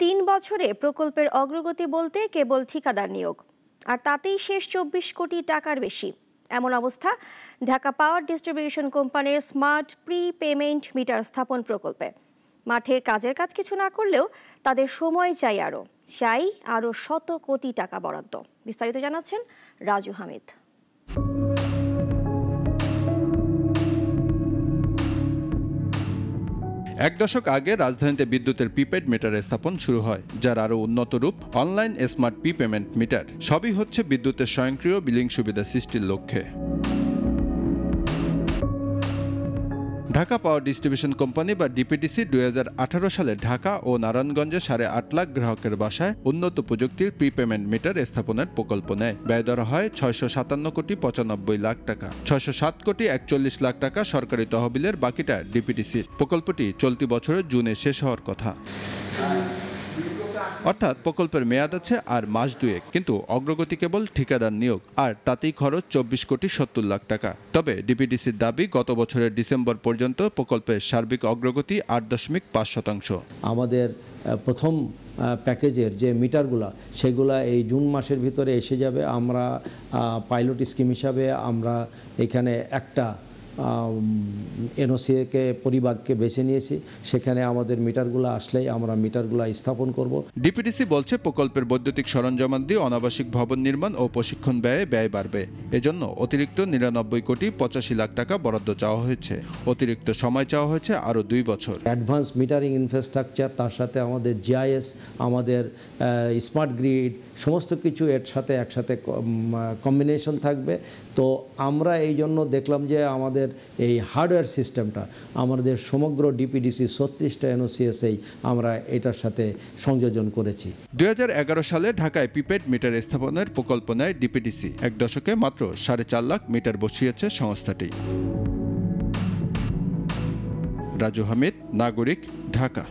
তিন বছরে প্রকল্পের অগ্রগতি বলতে কেবল ঠিকাদার নিয়োগ আর তাতেই শেষ চব্বিশ কোটি টাকার বেশি এমন অবস্থা ঢাকা পাওয়ার ডিস্ট্রিবিউশন কোম্পানির স্মার্ট প্রি পেমেন্ট মিটার স্থাপন প্রকল্পে মাঠে কাজের কাজ কিছু না করলেও তাদের সময় চাই আরও চাই আরও শত কোটি টাকা বরাদ্দ বিস্তারিত জানাচ্ছেন রাজু হামিদ এক দশক আগে রাজধানীতে বিদ্যুতের প্রিপেড মিটার স্থাপন শুরু হয় যার আরও উন্নত রূপ online smart P payment meter সবই হচ্ছে বিদ্যুতের স্বয়ংক্রিয় বিলিং সুবিধা সৃষ্টির লক্ষ্যে ঢাকা পাওয়ার ডিস্ট্রিবিউশন কোম্পানি বা ডিপিডিসি দুই সালে ঢাকা ও নারায়ণগঞ্জে সাড়ে আট লাখ গ্রাহকের বাসায় উন্নত প্রযুক্তির প্রিপেমেন্ট মিটার স্থাপনের প্রকল্প নেয় ব্যয় ধরা হয় ছয়শো সাতান্ন কোটি পঁচানব্বই লাখ টাকা ছয়শো সাত কোটি একচল্লিশ লাখ টাকা সরকারি তহবিলের বাকিটা ডিপিডিসির প্রকল্পটি চলতি বছরের জুনে শেষ হওয়ার কথা অর্থাৎ প্রকল্পের মেয়াদ আছে আর মাস দুয়েক কিন্তু অগ্রগতি কেবল ঠিকাদার নিয়োগ আর তাতেই খরচ চব্বিশ কোটি সত্তর লাখ টাকা তবে ডিপিডিসির দাবি গত বছরের ডিসেম্বর পর্যন্ত প্রকল্পের সার্বিক অগ্রগতি আট দশমিক পাঁচ শতাংশ আমাদের প্রথম প্যাকেজের যে মিটারগুলা সেগুলা এই জুন মাসের ভিতরে এসে যাবে আমরা পাইলট স্কিম হিসাবে আমরা এখানে একটা এনওসিএকে পরিবাগকে বেছে নিয়েছি সেখানে আমাদের মিটারগুলো আসলেই আমরা মিটারগুলো স্থাপন করব ডিপিডিসি বলছে প্রকল্পের বৈদ্যুতিক দিয়ে অনাবাসিক ভবন নির্মাণ ও প্রশিক্ষণ ব্যয়ে ব্যয় বাড়বে এজন্য অতিরিক্ত নিরানব্বই কোটি পঁচাশি লাখ টাকা বরাদ্দ চাওয়া হয়েছে অতিরিক্ত সময় চাওয়া হয়েছে আরও দুই বছর অ্যাডভান্স মিটারিং ইনফ্রাস্ট্রাকচার তার সাথে আমাদের জিআইএস আমাদের স্মার্ট গ্রিড সমস্ত কিছু এর সাথে একসাথে কম্বিনেশন থাকবে তো আমরা এই জন্য দেখলাম যে আমাদের আমাদের এই হার্ডওয়্যার সিস্টেমটা আমাদের সমগ্র ডিপিডিসি ছত্রিশটা এনওসিএসেই আমরা এটার সাথে সংযোজন করেছি দু সালে ঢাকায় প্রিপেড মিটার স্থাপনের প্রকল্প নেয় ডিপিডিসি এক দশকে মাত্র সাড়ে চার লাখ মিটার বসিয়েছে সংস্থাটি রাজু হামিদ নাগরিক ঢাকা